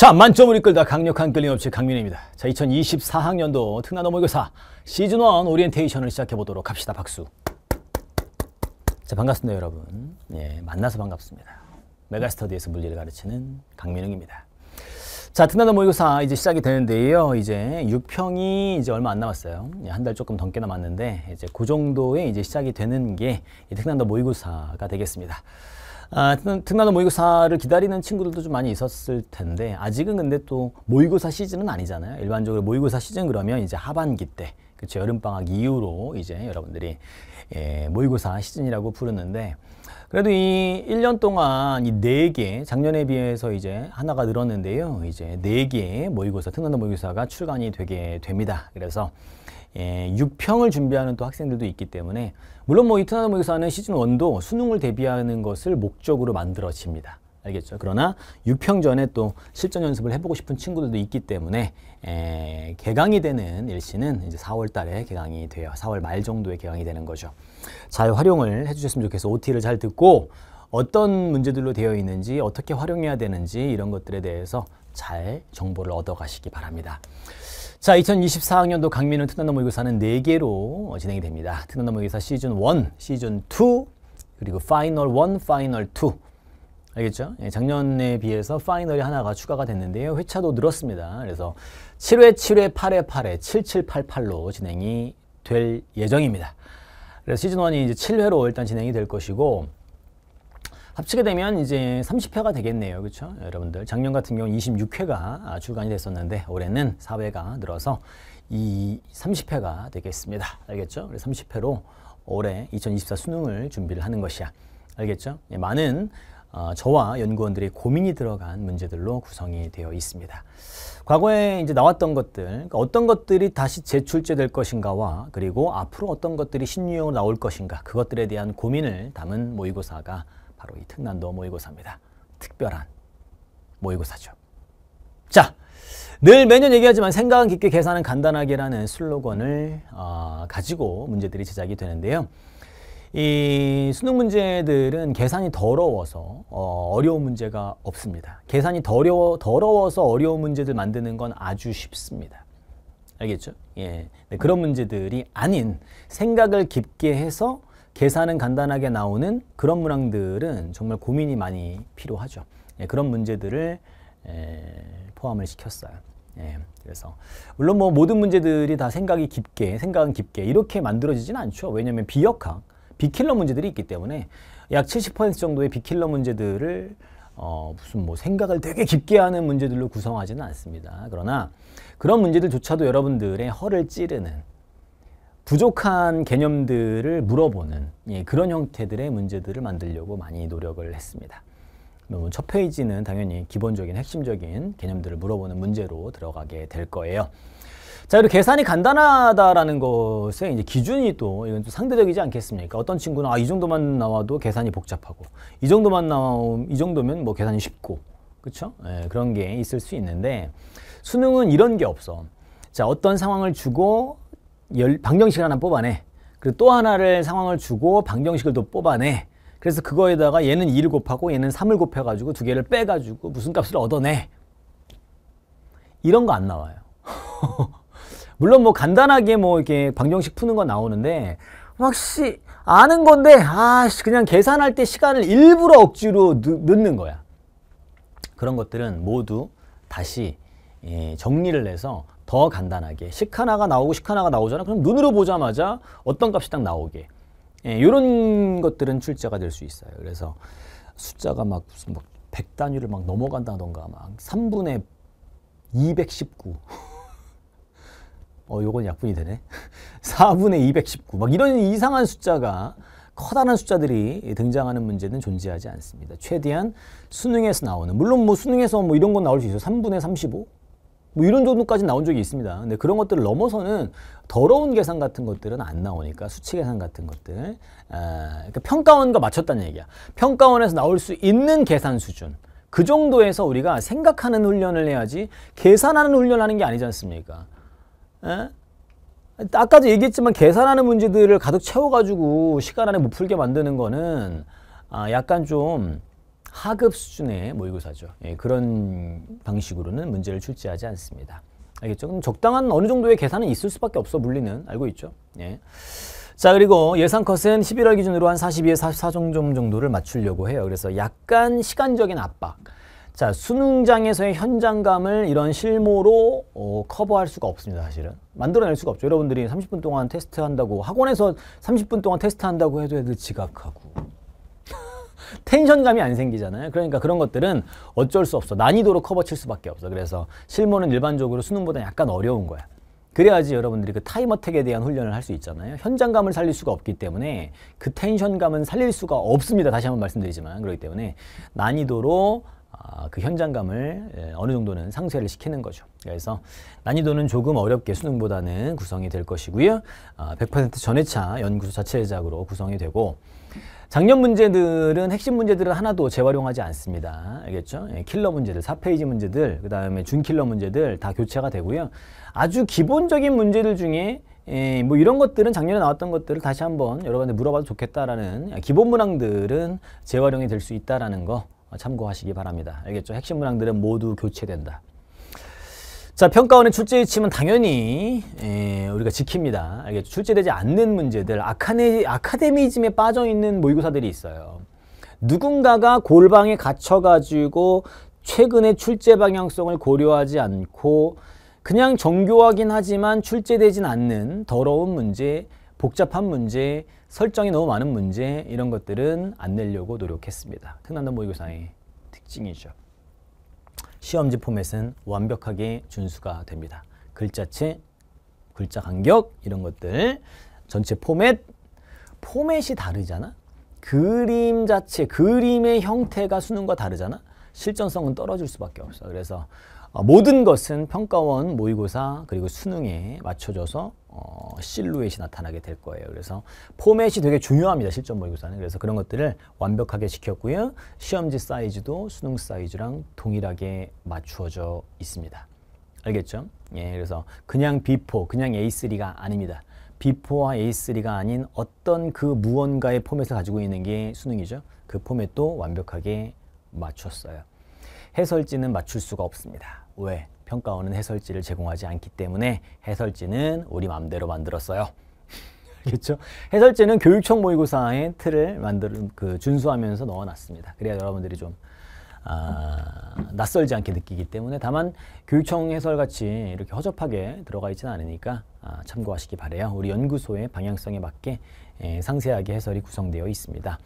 자, 만점을 이끌다 강력한 끌림없이 강민입니다. 자, 2024학년도 특난 어머교사 시즌1 오리엔테이션을 시작해보도록 합시다. 박수. 자, 반갑습니다, 여러분. 예, 만나서 반갑습니다. 메가스터디에서 물리를 가르치는 강민웅입니다. 자, 특난어 모의고사 이제 시작이 되는데요. 이제 6평이 이제 얼마 안 남았어요. 예, 한달 조금 넘게 남았는데, 이제 그 정도에 이제 시작이 되는 게 특난어 모의고사가 되겠습니다. 아, 특나라 모의고사를 기다리는 친구들도 좀 많이 있었을 텐데 아직은 근데 또 모의고사 시즌은 아니잖아요. 일반적으로 모의고사 시즌 그러면 이제 하반기 때 그렇죠. 여름방학 이후로 이제 여러분들이 예, 모의고사 시즌이라고 부르는데 그래도 이 1년 동안 이 4개, 작년에 비해서 이제 하나가 늘었는데요. 이제 4개의 모의고사, 특난도 모의고사가 출간이 되게 됩니다. 그래서 예, 6평을 준비하는 또 학생들도 있기 때문에 물론 뭐 이 특난도 모의고사는 시즌 1도 수능을 대비하는 것을 목적으로 만들어집니다. 알겠죠? 그러나 6평 전에 또 실전 연습을 해보고 싶은 친구들도 있기 때문에 에, 개강이 되는 일시는 이제 4월 달에 개강이 돼요. 4월 말 정도에 개강이 되는 거죠. 잘 활용을 해주셨으면 좋겠어 OT를 잘 듣고 어떤 문제들로 되어 있는지 어떻게 활용해야 되는지 이런 것들에 대해서 잘 정보를 얻어 가시기 바랍니다. 자, 2024학년도 강민은 특단다 모의고사는 4개로 진행이 됩니다. 특단다 모의고사 시즌 1, 시즌 2, 그리고 파이널 1, 파이널 2 알겠죠? 예, 작년에 비해서 파이널이 하나가 추가가 됐는데요. 회차도 늘었습니다. 그래서 7회, 7회, 8회, 8회, 7788로 진행이 될 예정입니다. 그래서 시즌1이 이제 7회로 일단 진행이 될 것이고, 합치게 되면 이제 30회가 되겠네요. 그렇죠? 여러분들 작년 같은 경우 26회가 출간이 됐었는데 올해는 4회가 늘어서 이 30회가 되겠습니다. 알겠죠? 그래서 30회로 올해 2024 수능을 준비를 하는 것이야. 알겠죠? 예, 많은 어, 저와 연구원들이 고민이 들어간 문제들로 구성이 되어 있습니다. 과거에 이제 나왔던 것들, 그러니까 어떤 것들이 다시 재출제될 것인가와 그리고 앞으로 어떤 것들이 신유형으로 나올 것인가 그것들에 대한 고민을 담은 모의고사가 바로 이 특난도 모의고사입니다. 특별한 모의고사죠. 자, 늘 매년 얘기하지만 생각은 깊게 계산은 간단하게라는 슬로건을 어, 가지고 문제들이 제작이 되는데요. 이 수능 문제들은 계산이 더러워서 어, 어려운 문제가 없습니다. 계산이 더러워, 더러워서 어려운 문제들 만드는 건 아주 쉽습니다. 알겠죠? 예. 네, 그런 문제들이 아닌 생각을 깊게 해서 계산은 간단하게 나오는 그런 문항들은 정말 고민이 많이 필요하죠. 예, 그런 문제들을 에, 포함을 시켰어요. 예, 그래서 물론 뭐 모든 문제들이 다 생각이 깊게, 생각은 깊게 이렇게 만들어지진 않죠. 왜냐하면 비역학, 비킬러 문제들이 있기 때문에 약 70% 정도의 비킬러 문제들을 어, 무슨 뭐 생각을 되게 깊게 하는 문제들로 구성하지는 않습니다. 그러나 그런 문제들조차도 여러분들의 허를 찌르는 부족한 개념들을 물어보는 예, 그런 형태들의 문제들을 만들려고 많이 노력을 했습니다. 첫 페이지는 당연히 기본적인 핵심적인 개념들을 물어보는 문제로 들어가게 될 거예요. 자, 이렇게 계산이 간단하다라는 것의 이제 기준이 또 이건 또 상대적이지 않겠습니까? 어떤 친구는 아, 이 정도만 나와도 계산이 복잡하고 이 정도만 나옴 이 정도면 뭐 계산이 쉽고 그렇죠? 예, 그런 게 있을 수 있는데 수능은 이런 게 없어. 자, 어떤 상황을 주고 열, 방정식 하나 뽑아내. 그리고 또 하나를 상황을 주고 방정식을 또 뽑아내. 그래서 그거에다가 얘는 2를 곱하고 얘는 3을 곱해가지고 두 개를 빼가지고 무슨 값을 얻어내. 이런 거 안 나와요. 물론 뭐 간단하게 뭐 이렇게 방정식 푸는 건 나오는데 확실히 아는 건데 아 그냥 계산할 때 시간을 일부러 억지로 늦는 거야. 그런 것들은 모두 다시 예, 정리를 해서 더 간단하게 식 하나가 나오고 식 하나가 나오잖아. 그럼 눈으로 보자마자 어떤 값이 딱 나오게. 예, 이런 것들은 출제가 될 수 있어요. 그래서 숫자가 막 무슨 뭐 100단위를 막 넘어간다던가 막 3분의 219 어, 요건 약분이 되네. 4분의 219. 막 이런 이상한 숫자가 커다란 숫자들이 등장하는 문제는 존재하지 않습니다. 최대한 수능에서 나오는 물론 뭐 수능에서 뭐 이런 건 나올 수 있어요. 3분의 35. 뭐 이런 정도까지 나온 적이 있습니다. 근데 그런 것들을 넘어서는 더러운 계산 같은 것들은 안 나오니까 수치 계산 같은 것들 아, 그러니까 평가원과 맞췄다는 얘기야. 평가원에서 나올 수 있는 계산 수준 그 정도에서 우리가 생각하는 훈련을 해야지 계산하는 훈련하는 게 아니지 않습니까? 에? 예? 아까도 얘기했지만 계산하는 문제들을 가득 채워가지고 시간 안에 못 풀게 만드는 거는 아, 약간 좀 하급 수준의 모의고사죠. 예, 그런 방식으로는 문제를 출제하지 않습니다. 알겠죠? 그럼 적당한 어느 정도의 계산은 있을 수밖에 없어 물리는 알고 있죠. 예. 자 그리고 예상컷은 11월 기준으로 한 42에 44점 정도를 맞추려고 해요. 그래서 약간 시간적인 압박. 자, 수능장에서의 현장감을 이런 실모로 어, 커버할 수가 없습니다, 사실은. 만들어낼 수가 없죠. 여러분들이 30분 동안 테스트 한다고, 학원에서 30분 동안 테스트 한다고 해도 애들 지각하고. 텐션감이 안 생기잖아요. 그러니까 그런 것들은 어쩔 수 없어. 난이도로 커버 칠 수밖에 없어. 그래서 실모는 일반적으로 수능보다 약간 어려운 거야. 그래야지 여러분들이 그타이머택에 대한 훈련을 할 수 있잖아요. 현장감을 살릴 수가 없기 때문에 그 텐션감은 살릴 수가 없습니다. 다시 한번 말씀드리지만. 그렇기 때문에 난이도로 아, 그 현장감을 예, 어느 정도는 상쇄를 시키는 거죠. 그래서 난이도는 조금 어렵게 수능보다는 구성이 될 것이고요. 100% 아, 전회차 연구소 자체 제작으로 구성이 되고 작년 문제들은 핵심 문제들을 하나도 재활용하지 않습니다. 알겠죠? 예, 킬러 문제들, 4페이지 문제들, 그 다음에 준킬러 문제들 다 교체가 되고요. 아주 기본적인 문제들 중에 예, 뭐 이런 것들은 작년에 나왔던 것들을 다시 한번 여러분들 물어봐도 좋겠다라는 기본 문항들은 재활용이 될 수 있다라는 거 어, 참고하시기 바랍니다. 알겠죠? 핵심 문항들은 모두 교체된다. 자, 평가원의 출제 위치면 당연히 예, 우리가 지킵니다. 알겠죠? 출제되지 않는 문제들, 아카네, 아카데미즘에 빠져 있는 모의고사들이 있어요. 누군가가 골방에 갇혀가지고 최근의 출제 방향성을 고려하지 않고 그냥 정교하긴 하지만 출제되진 않는 더러운 문제, 복잡한 문제, 설정이 너무 많은 문제 이런 것들은 안 내려고 노력했습니다. 큰남단 모의고사의 특징이죠. 시험지 포맷은 완벽하게 준수가 됩니다. 글자체, 글자 간격 이런 것들 전체 포맷, 포맷이 다르잖아. 그림 자체, 그림의 형태가 수능과 다르잖아. 실전성은 떨어질 수밖에 없어. 그래서 어, 모든 것은 평가원, 모의고사 그리고 수능에 맞춰져서 어, 실루엣이 나타나게 될 거예요. 그래서 포맷이 되게 중요합니다. 실전 모의고사는. 그래서 그런 것들을 완벽하게 시켰고요. 시험지 사이즈도 수능 사이즈랑 동일하게 맞추어져 있습니다. 알겠죠? 예, 그래서 그냥 B4, 그냥 A3가 아닙니다. B4와 A3가 아닌 어떤 그 무언가의 포맷을 가지고 있는 게 수능이죠. 그 포맷도 완벽하게 맞췄어요. 해설지는 맞출 수가 없습니다. 왜? 평가원은 해설지를 제공하지 않기 때문에 해설지는 우리 마음대로 만들었어요. 그렇죠? 해설지는 교육청 모의고사의 틀을 만들 그 준수하면서 넣어놨습니다. 그래야 여러분들이 좀 아, 낯설지 않게 느끼기 때문에 다만 교육청 해설같이 이렇게 허접하게 들어가 있지는 않으니까 아, 참고하시기 바래요. 우리 연구소의 방향성에 맞게 에, 예, 상세하게 해설이 구성되어 있습니다.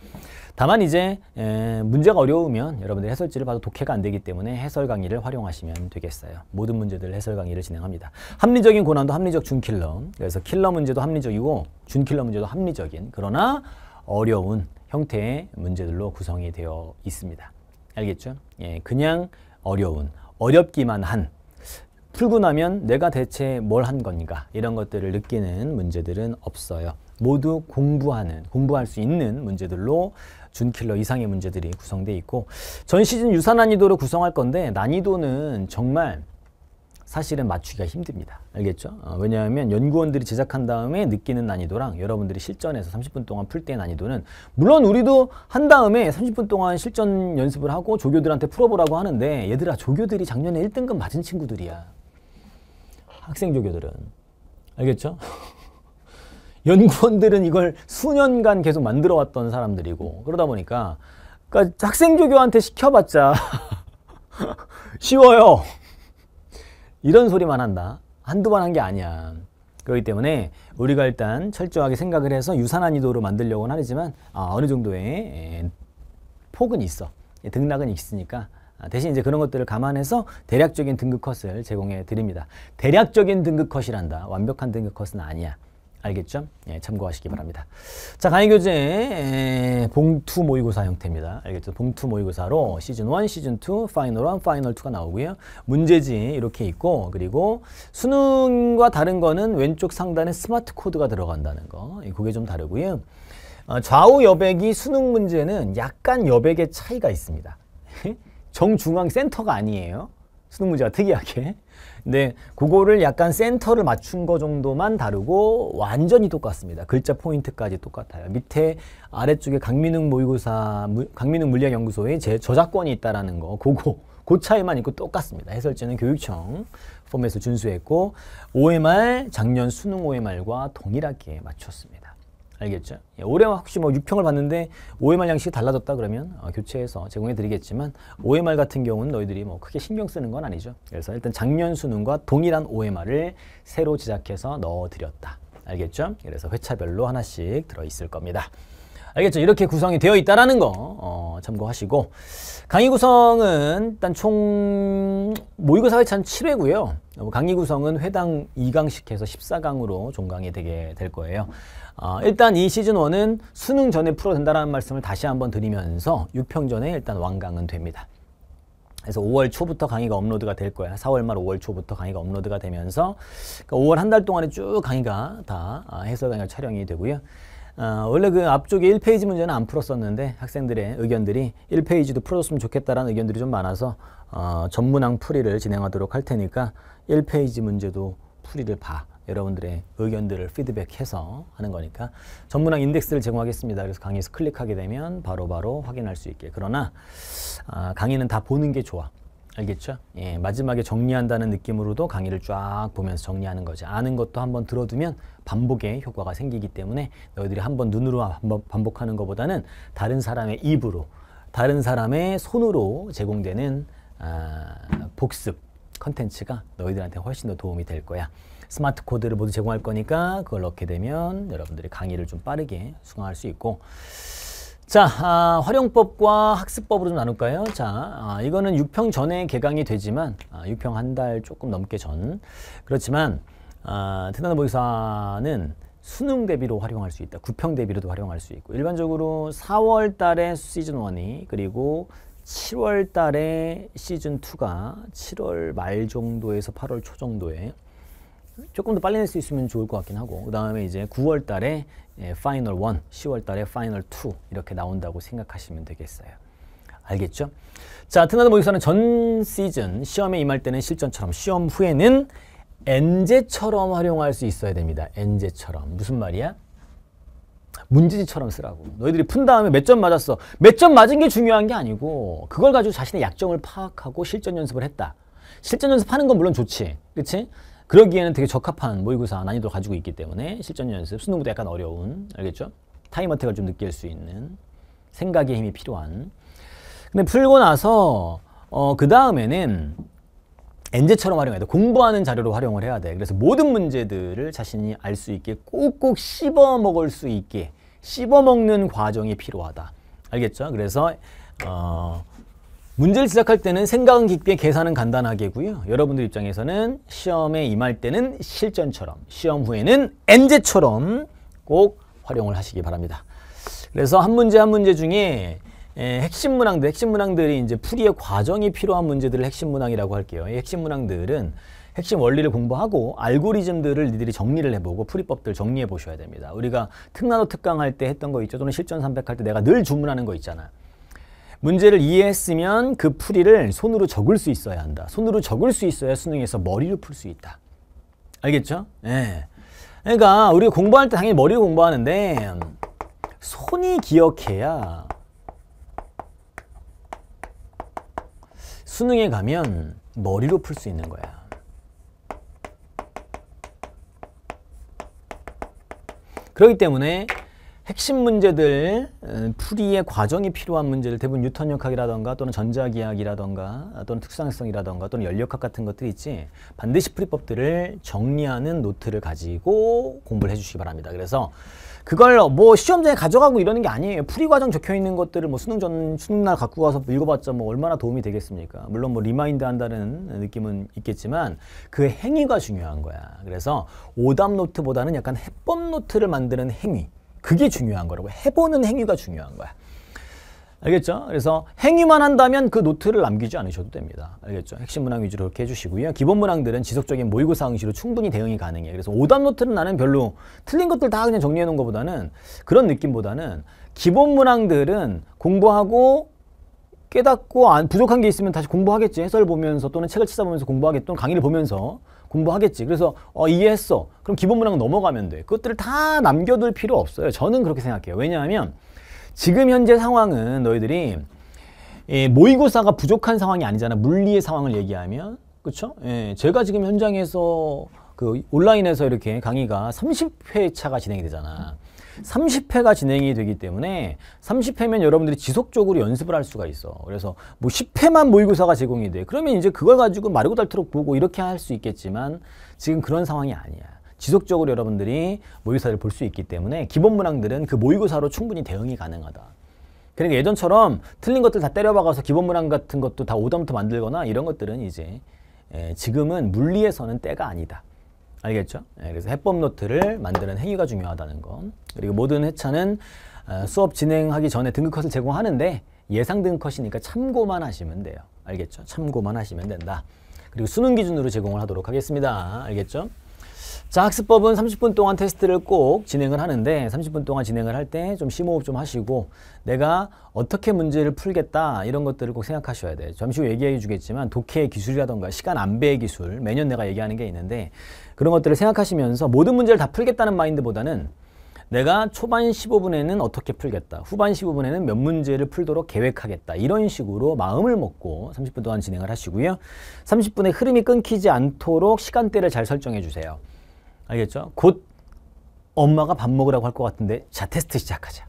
다만 이제 에, 예, 문제가 어려우면 여러분들 해설지를 봐도 독해가 안 되기 때문에 해설 강의를 활용하시면 되겠어요. 모든 문제들 해설 강의를 진행합니다. 합리적인 고난도 합리적 준킬러 그래서 킬러 문제도 합리적이고 준킬러 문제도 합리적인 그러나 어려운 형태의 문제들로 구성이 되어 있습니다. 알겠죠? 예, 그냥 어려운, 어렵기만 한 풀고 나면 내가 대체 뭘 한 건가 이런 것들을 느끼는 문제들은 없어요. 모두 공부하는, 공부할 수 있는 문제들로 준킬러 이상의 문제들이 구성되어 있고 전 시즌 유사 난이도로 구성할 건데 난이도는 정말 사실은 맞추기가 힘듭니다. 알겠죠? 어, 왜냐하면 연구원들이 제작한 다음에 느끼는 난이도랑 여러분들이 실전에서 30분 동안 풀 때의 난이도는 물론 우리도 한 다음에 30분 동안 실전 연습을 하고 조교들한테 풀어보라고 하는데 얘들아 조교들이 작년에 1등급 맞은 친구들이야. 학생 조교들은. 알겠죠? 연구원들은 이걸 수년간 계속 만들어 왔던 사람들이고 그러다 보니까 그러니까 학생 조교한테 시켜봤자 쉬워요. 이런 소리만 한다. 한두 번 한 게 아니야. 그렇기 때문에 우리가 일단 철저하게 생각을 해서 유사난 이도로 만들려고는 하지만 아, 어느 정도의 예, 폭은 있어. 예, 등락은 있으니까 아, 대신 이제 그런 것들을 감안해서 대략적인 등급 컷을 제공해 드립니다. 대략적인 등급 컷이란다. 완벽한 등급 컷은 아니야. 알겠죠? 예, 참고하시기 바랍니다. 자, 강의교재 예, 봉투 모의고사 형태입니다. 알겠죠? 봉투 모의고사로 시즌 1, 시즌 2, 파이널 1, 파이널 2가 나오고요. 문제지 이렇게 있고 그리고 수능과 다른 거는 왼쪽 상단에 스마트 코드가 들어간다는 거. 예, 그게 좀 다르고요. 어, 좌우 여백이 수능 문제는 약간 여백의 차이가 있습니다. 정중앙 센터가 아니에요. 수능 문제가 특이하게. 네, 데 그거를 약간 센터를 맞춘 거 정도만 다르고 완전히 똑같습니다. 글자 포인트까지 똑같아요. 밑에 아래쪽에 강민웅 모의고사, 강민웅 물리학연구소의 제 저작권이 있다라는 거, 그거. 그 차이만 있고 똑같습니다. 해설지는 교육청 포맷을 준수했고 OMR 작년 수능 OMR과 동일하게 맞췄습니다. 알겠죠? 예, 올해 혹시 뭐 6평을 봤는데 5회 말 양식이 달라졌다 그러면 어, 교체해서 제공해 드리겠지만 5회 말 같은 경우는 너희들이 뭐 크게 신경 쓰는 건 아니죠. 그래서 일단 작년 수능과 동일한 5회 말을 새로 제작해서 넣어 드렸다. 알겠죠? 그래서 회차별로 하나씩 들어 있을 겁니다. 알겠죠? 이렇게 구성이 되어 있다라거 어, 참고하시고 강의 구성은 일단 총 모의고사 회차 7회고요. 어, 강의 구성은 회당 2강씩 해서 14강으로 종강이 되게 될 거예요. 어, 일단 이 시즌1은 수능 전에 풀어도 된다는 말씀을 다시 한 번 드리면서 6평 전에 일단 완강은 됩니다. 그래서 5월 초부터 강의가 업로드가 될 거야. 4월 말 5월 초부터 강의가 업로드가 되면서 그러니까 5월 한 달 동안에 쭉 강의가 다 아, 해설 강의가 촬영이 되고요. 어, 원래 그 앞쪽에 1페이지 문제는 안 풀었었는데 학생들의 의견들이 1페이지도 풀어줬으면 좋겠다라는 의견들이 좀 많아서 어, 전문항 풀이를 진행하도록 할 테니까 1페이지 문제도 풀이를 봐. 여러분들의 의견들을 피드백해서 하는 거니까 전문학 인덱스를 제공하겠습니다. 그래서 강의에서 클릭하게 되면 바로바로 바로 확인할 수 있게. 그러나 아, 강의는 다 보는 게 좋아. 알겠죠? 예, 마지막에 정리한다는 느낌으로도 강의를 쫙 보면서 정리하는 거지. 아는 것도 한번 들어두면 반복의 효과가 생기기 때문에 너희들이 한번 눈으로 반복하는 것보다는 다른 사람의 입으로, 다른 사람의 손으로 제공되는 아, 복습 컨텐츠가 너희들한테 훨씬 더 도움이 될 거야. 스마트 코드를 모두 제공할 거니까 그걸 넣게 되면 여러분들이 강의를 좀 빠르게 수강할 수 있고 자, 아, 활용법과 학습법으로 좀 나눌까요? 자, 아, 이거는 6평 전에 개강이 되지만 아, 6평 한 달 조금 넘게 전 그렇지만 아, 태나노 모의사는 수능 대비로 활용할 수 있다. 9평 대비로도 활용할 수 있고 일반적으로 4월 달에 시즌 1이 그리고 7월 달에 시즌 2가 7월 말 정도에서 8월 초 정도에 조금 더 빨리 낼 수 있으면 좋을 것 같긴 하고 그 다음에 이제 9월 달에 파이널 1, 10월 달에 파이널 2 이렇게 나온다고 생각하시면 되겠어요. 알겠죠? 자, 트나드 모의고사는 전 시즌 시험에 임할 때는 실전처럼 시험 후에는 엔제처럼 활용할 수 있어야 됩니다. 엔제처럼. 무슨 말이야? 문제지처럼 쓰라고. 너희들이 푼 다음에 몇 점 맞았어. 몇 점 맞은 게 중요한 게 아니고 그걸 가지고 자신의 약점을 파악하고 실전 연습을 했다. 실전 연습하는 건 물론 좋지. 그렇지? 그러기에는 되게 적합한 모의고사 난이도를 가지고 있기 때문에 실전 연습, 수능보다 약간 어려운, 알겠죠? 타임 어택을 좀 느낄 수 있는, 생각의 힘이 필요한. 근데 풀고 나서, 어, 그 다음에는 엔제처럼 활용해야 돼. 공부하는 자료로 활용을 해야 돼. 그래서 모든 문제들을 자신이 알 수 있게 꼭꼭 씹어 먹을 수 있게 씹어 먹는 과정이 필요하다. 알겠죠? 그래서, 어, 문제를 시작할 때는 생각은 깊게 계산은 간단하게고요. 여러분들 입장에서는 시험에 임할 때는 실전처럼 시험 후에는 엔제처럼 꼭 활용을 하시기 바랍니다. 그래서 한 문제 한 문제 중에 예, 핵심 문항들, 핵심 문항들이 이제 풀이의 과정이 필요한 문제들을 핵심 문항이라고 할게요. 이 핵심 문항들은 핵심 원리를 공부하고 알고리즘들을 니들이 정리를 해보고 풀이법들 정리해 보셔야 됩니다. 우리가 특나노 특강할 때 했던 거 있죠. 또는 실전 삼백 할때 내가 늘 주문하는 거 있잖아요. 문제를 이해했으면 그 풀이를 손으로 적을 수 있어야 한다. 손으로 적을 수 있어야 수능에서 머리로 풀 수 있다. 알겠죠? 예. 그러니까 우리가 공부할 때 당연히 머리로 공부하는데 손이 기억해야 수능에 가면 머리로 풀 수 있는 거야. 그렇기 때문에 핵심 문제들 어, 풀이의 과정이 필요한 문제들 대부분 뉴턴 역학이라던가 또는 전자기학이라던가 또는 특수상성이라던가 또는 연역학 같은 것들이 있지 반드시 풀이법들을 정리하는 노트를 가지고 공부를 해주시기 바랍니다. 그래서 그걸 뭐 시험장에 가져가고 이러는 게 아니에요. 풀이 과정 적혀 있는 것들을 뭐 수능 전 수능 날 갖고 가서 읽어봤자 뭐 얼마나 도움이 되겠습니까? 물론 뭐 리마인드 한다는 느낌은 있겠지만 그 행위가 중요한 거야. 그래서 오답 노트보다는 약간 해법 노트를 만드는 행위. 그게 중요한 거라고. 해보는 행위가 중요한 거야. 알겠죠? 그래서 행위만 한다면 그 노트를 남기지 않으셔도 됩니다. 알겠죠? 핵심 문항 위주로 이렇게 해주시고요. 기본 문항들은 지속적인 모의고사 응시로 충분히 대응이 가능해요. 그래서 오답 노트는 나는 별로 틀린 것들 다 그냥 정리해 놓은 것보다는 그런 느낌보다는 기본 문항들은 공부하고 깨닫고 안, 부족한 게 있으면 다시 공부하겠지. 해설 보면서 또는 책을 찾아보면서 공부하겠지. 또는 강의를 보면서 공부하겠지. 그래서 어, 이해했어. 그럼 기본 문항 넘어가면 돼. 그것들을 다 남겨둘 필요 없어요. 저는 그렇게 생각해요. 왜냐하면 지금 현재 상황은 너희들이 예, 모의고사가 부족한 상황이 아니잖아. 물리의 상황을 얘기하면. 그렇죠? 예, 제가 지금 현장에서 그 온라인에서 이렇게 강의가 30회 차가 진행이 되잖아. 30회가 진행이 되기 때문에 30회면 여러분들이 지속적으로 연습을 할 수가 있어. 그래서 뭐 10회만 모의고사가 제공이 돼. 그러면 이제 그걸 가지고 마르고 닳도록 보고 이렇게 할 수 있겠지만 지금 그런 상황이 아니야. 지속적으로 여러분들이 모의고사를 볼 수 있기 때문에 기본 문항들은 그 모의고사로 충분히 대응이 가능하다. 그러니까 예전처럼 틀린 것들 다 때려박아서 기본 문항 같은 것도 다 오답부터 만들거나 이런 것들은 이제 예, 지금은 물리에서는 때가 아니다. 알겠죠? 예, 그래서 해법 노트를 만드는 행위가 중요하다는 거. 그리고 모든 회차는 어, 수업 진행하기 전에 등급컷을 제공하는데 예상 등급컷이니까 참고만 하시면 돼요. 알겠죠? 참고만 하시면 된다. 그리고 수능 기준으로 제공을 하도록 하겠습니다. 알겠죠? 자, 학습법은 30분 동안 테스트를 꼭 진행을 하는데 30분 동안 진행을 할 때 좀 심호흡 좀 하시고 내가 어떻게 문제를 풀겠다 이런 것들을 꼭 생각하셔야 돼요. 잠시 후 얘기해 주겠지만 독해 기술이라던가 시간 안배의 기술 매년 내가 얘기하는 게 있는데 그런 것들을 생각하시면서 모든 문제를 다 풀겠다는 마인드보다는 내가 초반 15분에는 어떻게 풀겠다, 후반 15분에는 몇 문제를 풀도록 계획하겠다 이런 식으로 마음을 먹고 30분 동안 진행을 하시고요. 30분의 흐름이 끊기지 않도록 시간대를 잘 설정해 주세요. 알겠죠? 곧 엄마가 밥 먹으라고 할 것 같은데 자 테스트 시작하자.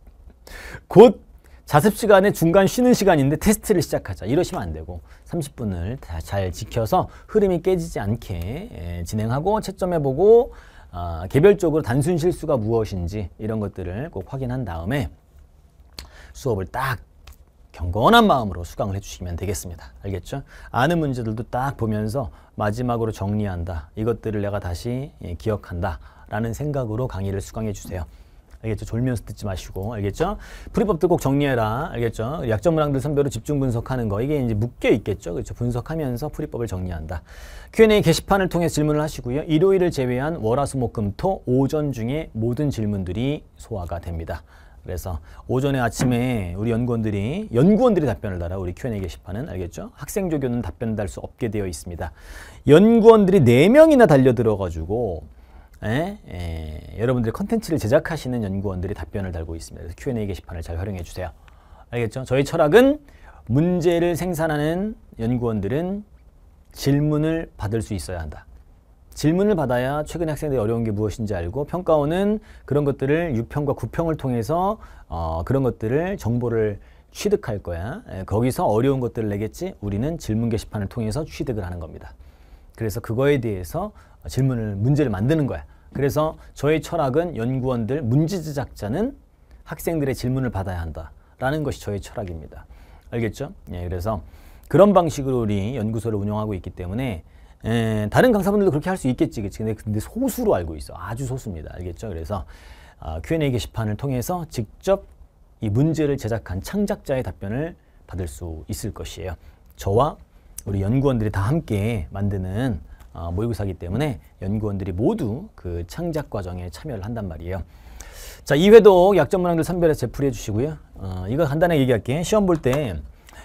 곧 자습 시간에 중간 쉬는 시간인데 테스트를 시작하자 이러시면 안 되고 30분을 다잘 지켜서 흐름이 깨지지 않게 예, 진행하고 채점해보고 어, 개별적으로 단순 실수가 무엇인지 이런 것들을 꼭 확인한 다음에 수업을 딱 경건한 마음으로 수강을 해주시면 되겠습니다. 알겠죠? 아는 문제들도 딱 보면서 마지막으로 정리한다. 이것들을 내가 다시 예, 기억한다. 라는 생각으로 강의를 수강해 주세요. 알겠죠? 졸면서 듣지 마시고 알겠죠? 풀이법들 꼭 정리해라 알겠죠? 약점 문항들 선별로 집중 분석하는 거 이게 이제 묶여 있겠죠? 그렇죠? 분석하면서 풀이법을 정리한다. Q&A 게시판을 통해 질문을 하시고요. 일요일을 제외한 월화수목금토 오전 중에 모든 질문들이 소화가 됩니다. 그래서 오전에 아침에 우리 연구원들이 연구원들이 답변을 달아 우리 Q&A 게시판은 알겠죠? 학생 조교는 답변 달 수 없게 되어 있습니다. 연구원들이 네명이나 달려들어가지고 에? 예? 에, 예. 여러분들 컨텐츠를 제작하시는 연구원들이 답변을 달고 있습니다. 그래서 Q&A 게시판을 잘 활용해 주세요. 알겠죠? 저희 철학은 문제를 생산하는 연구원들은 질문을 받을 수 있어야 한다. 질문을 받아야 최근 학생들이 어려운 게 무엇인지 알고 평가원은 그런 것들을 유평과 구평을 통해서 어, 그런 것들을 정보를 취득할 거야. 에, 예, 거기서 어려운 것들을 내겠지. 우리는 질문 게시판을 통해서 취득을 하는 겁니다. 그래서 그거에 대해서 질문을 문제를 만드는 거야. 그래서 저의 철학은 연구원들 문제 제작자는 학생들의 질문을 받아야 한다라는 것이 저의 철학입니다. 알겠죠? 예, 그래서 그런 방식으로 우리 연구소를 운영하고 있기 때문에 에, 예, 다른 강사분들도 그렇게 할 수 있겠지, 그치? 근데, 근데 소수로 알고 있어. 아주 소수입니다. 알겠죠? 그래서 어, Q&A 게시판을 통해서 직접 이 문제를 제작한 창작자의 답변을 받을 수 있을 것이에요. 저와 우리 연구원들이 다 함께 만드는 어, 모의고사기 이 때문에 연구원들이 모두 그 창작 과정에 참여를 한단 말이에요. 자, 2회도 약점 문항들 선별해 제풀해 주시고요. 어, 이거 간단하게 얘기할게. 시험 볼 때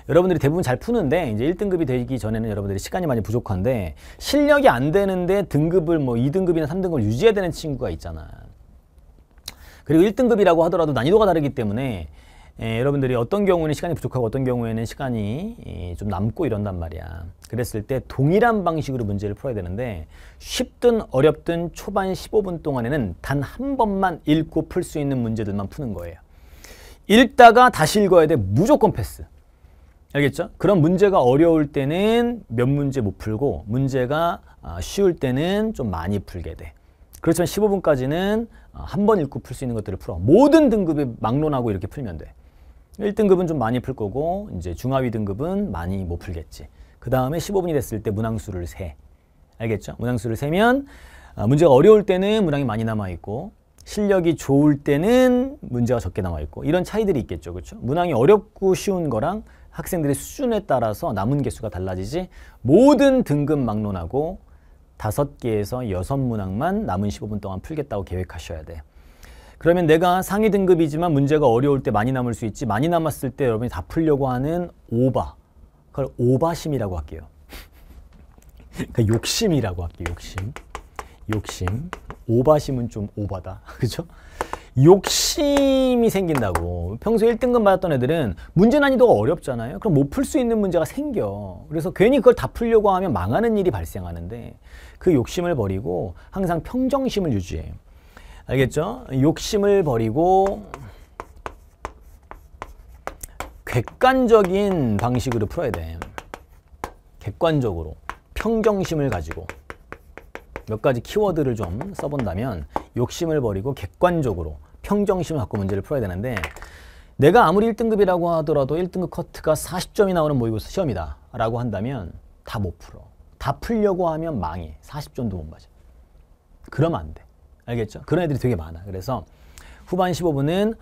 여러분들이 대부분 잘 푸는데 이제 1등급이 되기 전에는 여러분들이 시간이 많이 부족한데 실력이 안 되는데 등급을 뭐 2등급이나 3등급을 유지해야 되는 친구가 있잖아. 그리고 1등급이라고 하더라도 난이도가 다르기 때문에 에, 예, 여러분들이 어떤 경우는 시간이 부족하고 어떤 경우에는 시간이 에, 예, 좀 남고 이런단 말이야. 그랬을 때 동일한 방식으로 문제를 풀어야 되는데 쉽든 어렵든 초반 15분 동안에는 단 한 번만 읽고 풀 수 있는 문제들만 푸는 거예요. 읽다가 다시 읽어야 돼. 무조건 패스. 알겠죠? 그런 문제가 어려울 때는 몇 문제 못 풀고 문제가 아, 쉬울 때는 좀 많이 풀게 돼. 그렇지만 15분까지는 아, 한번 읽고 풀 수 있는 것들을 풀어. 모든 등급에 막론하고 이렇게 풀면 돼. 1등급은 좀 많이 풀 거고 이제 중하위 등급은 많이 못 풀겠지. 그 다음에 15분이 됐을 때 문항수를 세. 알겠죠? 문항수를 세면 아, 문제가 어려울 때는 문항이 많이 남아있고 실력이 좋을 때는 문제가 적게 남아있고 이런 차이들이 있겠죠. 그렇죠? 문항이 어렵고 쉬운 거랑 학생들의 수준에 따라서 남은 개수가 달라지지 모든 등급 막론하고 5 개에서 6 문항만 남은 15분 동안 풀겠다고 계획하셔야 돼요. 그러면 내가 상위 등급이지만 문제가 어려울 때 많이 남을 수 있지 많이 남았을 때 여러분이 다 풀려고 하는 오바 그걸 오바심이라고 할게요 그니까 욕심이라고 할게요 욕심 욕심 오바심은 좀 오바다 그죠? 욕심이 생긴다고 평소 1등급 받았던 애들은 문제 난이도가 어렵잖아요 그럼 못 풀 수 있는 문제가 생겨 그래서 괜히 그걸 다 풀려고 하면 망하는 일이 발생하는데 그 욕심을 버리고 항상 평정심을 유지해요 알겠죠? 욕심을 버리고 객관적인 방식으로 풀어야 돼. 객관적으로 평정심을 가지고 몇 가지 키워드를 좀 써본다면 욕심을 버리고 객관적으로 평정심을 갖고 문제를 풀어야 되는데 내가 아무리 1등급이라고 하더라도 1등급 커트가 40점이 나오는 모의고사 시험이다 라고 한다면 다 못 풀어. 다 풀려고 하면 망해. 40점도 못 맞아. 그러면 안 돼. 알겠죠? 그런 애들이 되게 많아. 그래서 후반 15분은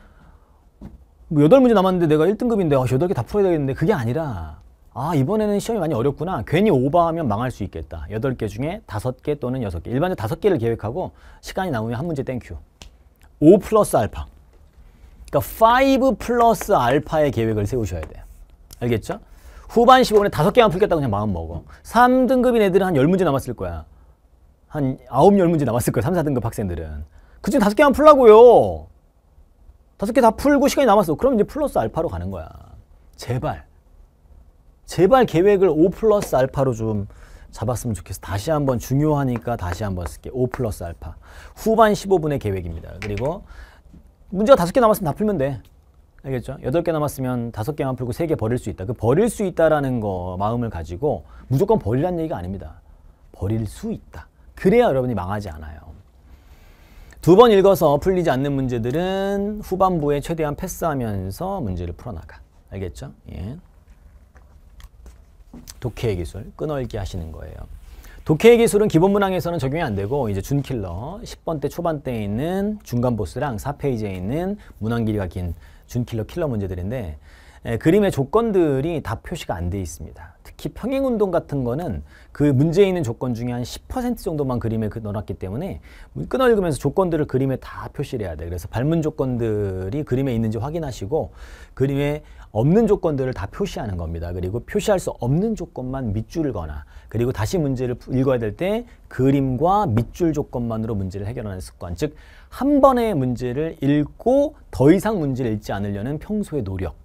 뭐 8문제 남았는데 내가 1등급인데 아, 8개 다 풀어야 되겠는데 그게 아니라 아 이번에는 시험이 많이 어렵구나 괜히 오버하면 망할 수 있겠다 8개 중에 5개 또는 6개 일반적으로 다 개를 계획하고 시간이 남으면 한 문제 땡큐 5 플러스 알파 그러니까 5 플러스 알파의 계획을 세우셔야 돼요 알겠죠? 후반 15분에 5 개만 풀겠다 고 그냥 마음먹어 3등급인 애들은 한1 0문제 남았을 거야 한 아홉 열 문제 남았을 거예요. 3, 4등급 학생들은. 그중에 다섯 개만 풀라고요. 다섯 개다 풀고 시간이 남았어. 그럼 이제 플러스 알파로 가는 거야. 제발. 제발 계획을 5 플러스 알파로 좀 잡았으면 좋겠어. 다시 한번 중요하니까 다시 한번 쓸게. 5 플러스 알파. 후반 15분의 계획입니다. 그리고 문제가 다섯 개 남았으면 다 풀면 돼. 알겠죠? 여덟 개 남았으면 다섯 개만 풀고 세개 버릴 수 있다. 그 버릴 수 있다라는 거 마음을 가지고 무조건 버리란 얘기가 아닙니다. 버릴 수 있다. 그래야 여러분이 망하지 않아요. 두 번 읽어서 풀리지 않는 문제들은 후반부에 최대한 패스하면서 문제를 풀어나가. 알겠죠? 예. 독해의 기술, 끊어읽기 하시는 거예요. 독해의 기술은 기본 문항에서는 적용이 안 되고 이제 준킬러, 10번대 초반대에 있는 중간 보스랑 4페이지에 있는 문항 길이가 긴 준킬러 킬러 문제들인데 예, 그림의 조건들이 다 표시가 안 돼 있습니다. 특히 평행운동 같은 거는 그 문제에 있는 조건 중에 한 10% 정도만 그림에 그 넣어놨기 때문에 끊어 읽으면서 조건들을 그림에 다 표시를 해야 돼요. 그래서 발문 조건들이 그림에 있는지 확인하시고 그림에 없는 조건들을 다 표시하는 겁니다. 그리고 표시할 수 없는 조건만 밑줄을 거나 그리고 다시 문제를 읽어야 될 때 그림과 밑줄 조건만으로 문제를 해결하는 습관. 즉, 한 번의 문제를 읽고 더 이상 문제를 읽지 않으려는 평소의 노력.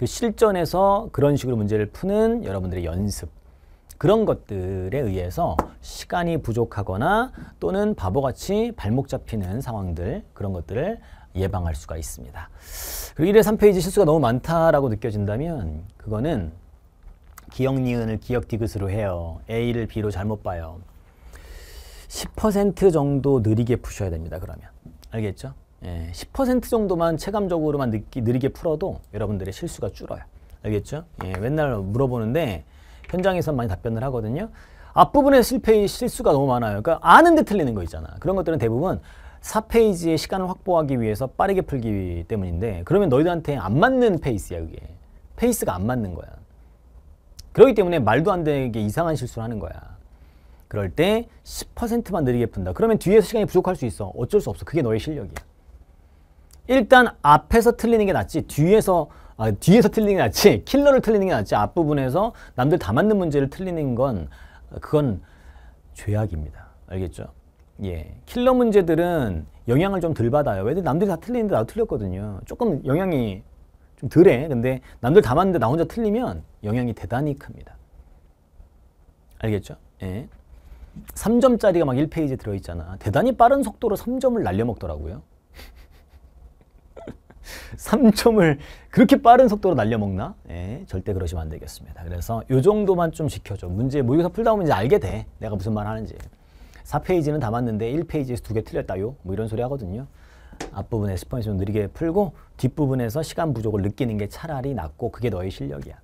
그 실전에서 그런 식으로 문제를 푸는 여러분들의 연습 그런 것들에 의해서 시간이 부족하거나 또는 바보같이 발목 잡히는 상황들 그런 것들을 예방할 수가 있습니다. 그리고 1회 3페이지 실수가 너무 많다라고 느껴진다면 그거는 기억 니은을 기억 디귿으로 해요. A를 B로 잘못 봐요. 10% 정도 느리게 푸셔야 됩니다. 그러면 알겠죠? 예, 10% 정도만 체감적으로만 느끼, 느리게 풀어도 여러분들의 실수가 줄어요. 알겠죠? 예, 맨날 물어보는데 현장에서 많이 답변을 하거든요. 앞부분에 실패 실수가 너무 많아요. 그러니까 아는데 틀리는 거 있잖아. 그런 것들은 대부분 4페이지의 시간을 확보하기 위해서 빠르게 풀기 때문인데 그러면 너희들한테 안 맞는 페이스야 그게. 페이스가 안 맞는 거야. 그렇기 때문에 말도 안 되게 이상한 실수를 하는 거야. 그럴 때 10%만 느리게 푼다. 그러면 뒤에서 시간이 부족할 수 있어. 어쩔 수 없어. 그게 너의 실력이야. 일단 앞에서 틀리는 게 낫지 뒤에서 아, 뒤에서 틀리는 게 낫지 킬러를 틀리는 게 낫지 앞부분에서 남들 다 맞는 문제를 틀리는 건 그건 죄악입니다. 알겠죠? 예, 킬러 문제들은 영향을 좀 덜 받아요. 왜냐면 남들이 다 틀리는데 나도 틀렸거든요. 조금 영향이 좀 덜해. 근데 남들 다 맞는데 나 혼자 틀리면 영향이 대단히 큽니다. 알겠죠? 예. 3점짜리가 막 1페이지 에 들어있잖아. 대단히 빠른 속도로 3점을 날려먹더라고요. 3점을 그렇게 빠른 속도로 날려먹나? 예, 절대 그러시면 안 되겠습니다. 그래서 요 정도만 좀 지켜줘. 문제 모의고사 풀다 보면 이제 알게 돼. 내가 무슨 말 하는지. 4페이지는 담았는데 1페이지에서 두개 틀렸다요. 뭐 이런 소리 하거든요. 앞부분에 스펀지 좀 느리게 풀고 뒷부분에서 시간 부족을 느끼는 게 차라리 낫고 그게 너의 실력이야.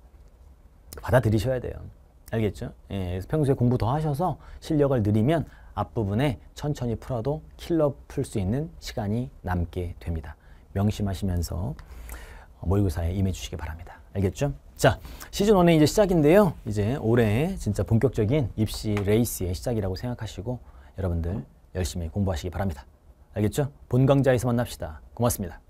받아들이셔야 돼요. 알겠죠? 예, 평소에 공부 더 하셔서 실력을 늘리면 앞부분에 천천히 풀어도 킬러 풀 수 있는 시간이 남게 됩니다. 명심하시면서 모의고사에 임해 주시기 바랍니다. 알겠죠? 자, 시즌 1의 이제 시작인데요. 이제 올해 진짜 본격적인 입시 레이스의 시작이라고 생각하시고 여러분들 열심히 공부하시기 바랍니다. 알겠죠? 본 강좌에서 만납시다. 고맙습니다.